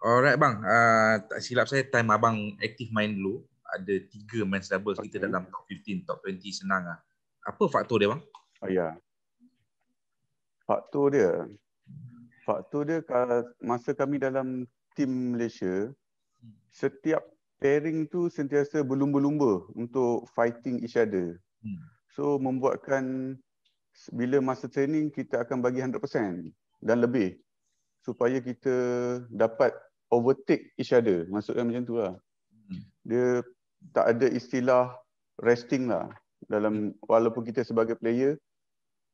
Alright bang, uh, tak silap saya time abang aktif main dulu ada tiga men double okay. kita dalam top 15 top 20 senang ah. Apa faktor dia bang? Oh ya. Yeah. Faktor dia. Faktor dia masa kami dalam tim Malaysia setiap pairing tu sentiasa berlumba-lumba untuk fighting each other. Hmm. So membuatkan bila masa training kita akan bagi 100% dan lebih supaya kita dapat overtake each other. Maksudnya macam tu lah. Hmm. Dia tak ada istilah resting lah. Dalam, hmm. walaupun kita sebagai player,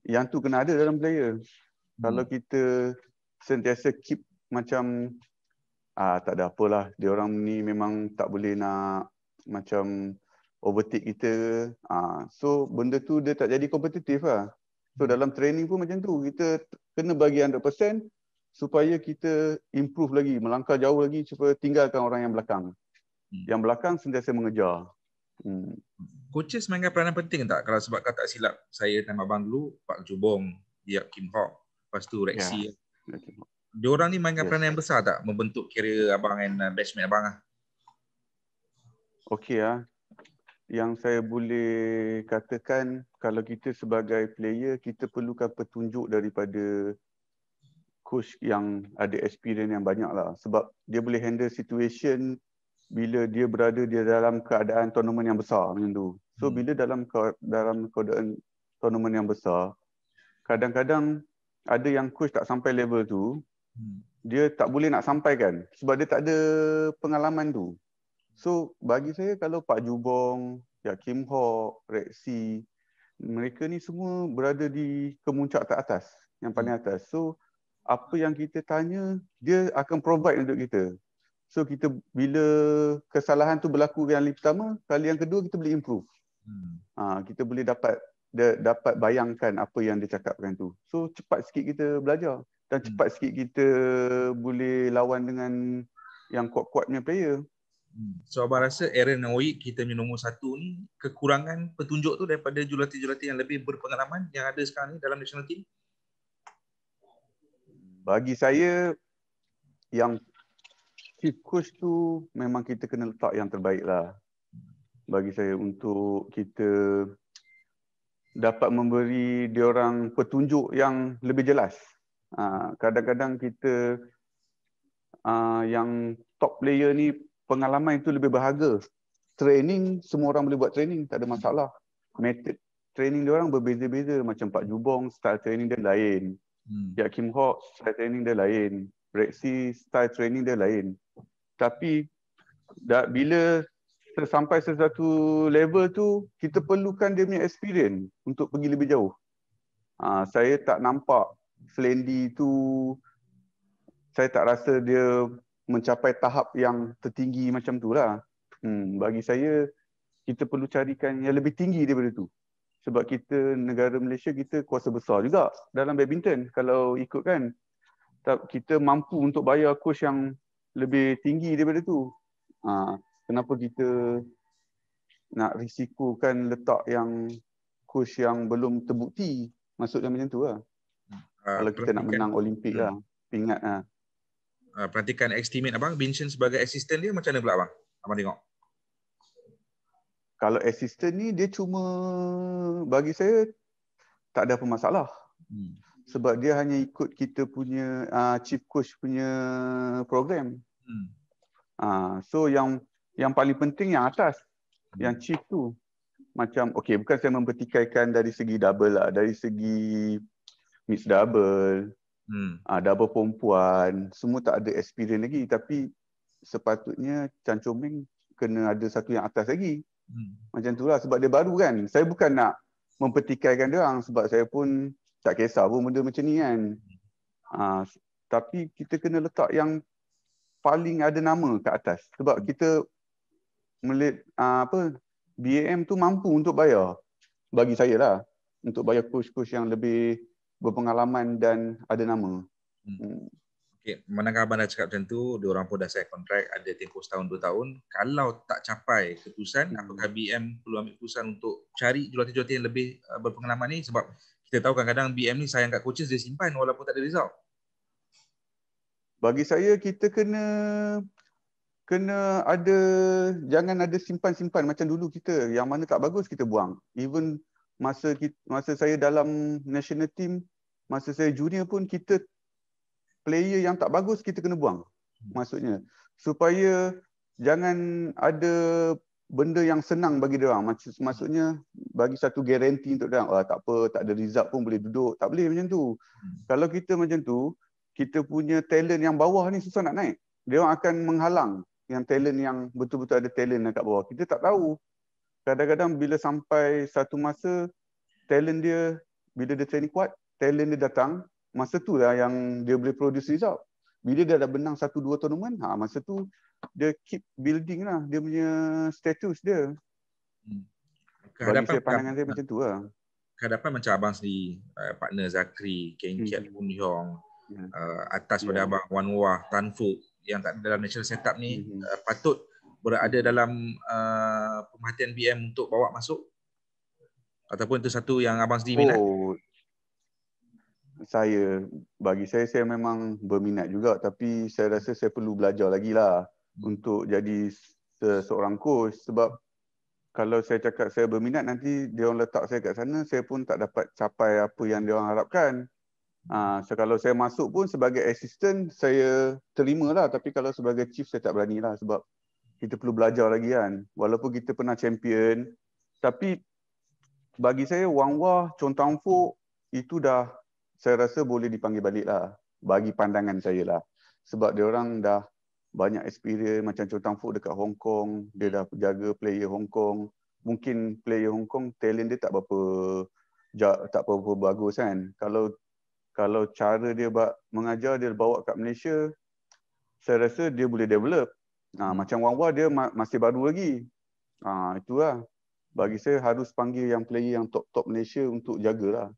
yang tu kena ada dalam player. Hmm. Kalau kita sentiasa keep macam ah tak ada apalah dia orang ni memang tak boleh nak macam overtake kita ah so benda tu dia tak jadi kompetitif lah so hmm. dalam training pun macam tu kita kena bagi supaya kita improve lagi, melangkah jauh lagi supaya tinggalkan orang yang belakang. Hmm. Yang belakang sentiasa mengejar. Hmm. Coaches mainkan peranan penting tak? Kalau sebab kata tak silap, saya dan abang dulu, Pak Jubong, dia Kim Hock, lepas tu Rexy. Yeah. Ya. Ya, dia orang ni mainkan yes. peranan yang besar tak? Membentuk kira abang dan uh, batchmate abang lah. Okey lah. Yang saya boleh katakan, kalau kita sebagai player, kita perlukan petunjuk daripada coach yang ada experience yang banyak lah sebab dia boleh handle situation bila dia berada dia dalam keadaan tournament yang besar macam tu. So hmm. bila dalam dalam keadaan tournament yang besar, kadang-kadang ada yang coach tak sampai level tu, hmm. dia tak boleh nak sampaikan sebab dia tak ada pengalaman tu. So bagi saya kalau Pak Jubong, ya Kim Ho, Rexy, mereka ni semua berada di kemuncak teratas, yang paling hmm. atas. So apa yang kita tanya dia akan provide untuk kita so kita bila kesalahan tu berlaku yang kali pertama kali yang kedua kita boleh improve hmm. ha, kita boleh dapat dia dapat bayangkan apa yang dia cakapkan tu so cepat sikit kita belajar dan hmm. cepat sikit kita boleh lawan dengan yang kuat-kuat punya player hmm. So abang rasa Aaron dan kita punya nombor satu ni kekurangan petunjuk tu daripada jurulatih-jurulatih yang lebih berpengalaman yang ada sekarang ni dalam national team? bagi saya yang chief coach tu memang kita kena letak yang terbaik lah bagi saya untuk kita dapat memberi dia orang petunjuk yang lebih jelas. Ah, kadang-kadang kita ah, yang top player ni pengalaman itu lebih berharga. Training semua orang boleh buat training tak ada masalah. Method training dia orang berbeza-beza macam Pak Jubong style training dia lain. Hmm. Ya Kim Hock style training dia lain, Brad C style training dia lain. Tapi dah bila sampai sesuatu level tu, kita perlukan dia punya experience untuk pergi lebih jauh. Ha, saya tak nampak Flendy tu saya tak rasa dia mencapai tahap yang tertinggi macam tu lah. Hmm, bagi saya, kita perlu carikan yang lebih tinggi daripada tu sebab kita negara Malaysia kita kuasa besar juga dalam badminton kalau ikut kan kita mampu untuk bayar kos yang lebih tinggi daripada tu ha, kenapa kita nak risikokan letak yang kos yang belum terbukti maksudnya macam tu lah uh, kalau kita nak menang Olimpik lah hmm. ingat lah uh, perhatikan estimate abang Vincent sebagai assistant dia macam mana pula abang abang tengok kalau assistant ni dia cuma bagi saya tak ada apa masalah. Hmm. Sebab dia hanya ikut kita punya uh, chief coach punya program. Hmm. Uh, so yang yang paling penting yang atas, hmm. yang chief tu macam okay bukan saya mempertikaikan dari segi double lah, dari segi mix double, hmm. uh, double perempuan, semua tak ada experience lagi tapi sepatutnya Chan Chong Meng kena ada satu yang atas lagi. Hmm. Macam tu lah sebab dia baru kan. Saya bukan nak mempertikaikan dia orang sebab saya pun tak kisah pun benda macam ni kan. Hmm. Uh, tapi kita kena letak yang paling ada nama kat atas. Sebab kita melihat uh, ah, apa BAM tu mampu untuk bayar. Bagi saya lah. Untuk bayar coach-coach yang lebih berpengalaman dan ada nama. Hmm. hmm. Okay. Manakah abang dah cakap macam tu, dia orang pun dah saya kontrak ada tempoh setahun dua tahun. Kalau tak capai keputusan, hmm. apakah BM perlu ambil keputusan untuk cari jurulatih-jurulatih yang lebih uh, berpengalaman ni? Sebab kita tahu kadang-kadang BM ni sayang kat coaches dia simpan walaupun tak ada result. Bagi saya kita kena kena ada jangan ada simpan-simpan macam dulu kita yang mana tak bagus kita buang. Even masa kita, masa saya dalam national team, masa saya junior pun kita player yang tak bagus kita kena buang. Hmm. Maksudnya supaya jangan ada benda yang senang bagi dia orang. Maksudnya bagi satu garanti untuk dia oh, tak apa, tak ada result pun boleh duduk. Tak boleh macam tu. Hmm. Kalau kita macam tu, kita punya talent yang bawah ni susah nak naik. Dia orang akan menghalang yang talent yang betul-betul ada talent dekat bawah. Kita tak tahu. Kadang-kadang bila sampai satu masa talent dia bila dia training kuat, talent dia datang, masa tu lah yang dia boleh produce result. Bila dia dah menang satu dua tournament, ha, masa tu dia keep building lah dia punya status dia. Hmm. Bagi saya pandangan saya macam tu lah. Kehadapan macam abang sendiri, uh, partner Zakri, Keng hmm. Kiat hmm. Bun Yong, uh, atas pada ya. abang Wan Wah, Tan Fuk yang tak dalam national setup ni, hmm. uh, patut berada dalam uh, pemerhatian BM untuk bawa masuk? Ataupun itu satu yang abang sendiri oh, minat? saya bagi saya saya memang berminat juga tapi saya rasa saya perlu belajar lagi lah untuk jadi seorang coach sebab kalau saya cakap saya berminat nanti dia orang letak saya kat sana saya pun tak dapat capai apa yang dia orang harapkan. Ha, so kalau saya masuk pun sebagai assistant saya terima lah tapi kalau sebagai chief saya tak berani lah sebab kita perlu belajar lagi kan. Walaupun kita pernah champion tapi bagi saya Wang Wah, Chong Tang Fu itu dah saya rasa boleh dipanggil balik lah bagi pandangan saya lah. Sebab dia orang dah banyak experience macam Chow Tang Fu dekat Hong Kong, dia dah jaga player Hong Kong. Mungkin player Hong Kong talent dia tak berapa tak berapa bagus kan. Kalau kalau cara dia buat mengajar dia bawa kat Malaysia, saya rasa dia boleh develop. Ha, hmm. macam Wang Wah dia masih baru lagi. Ha, itulah. Bagi saya harus panggil yang player yang top-top Malaysia untuk jagalah.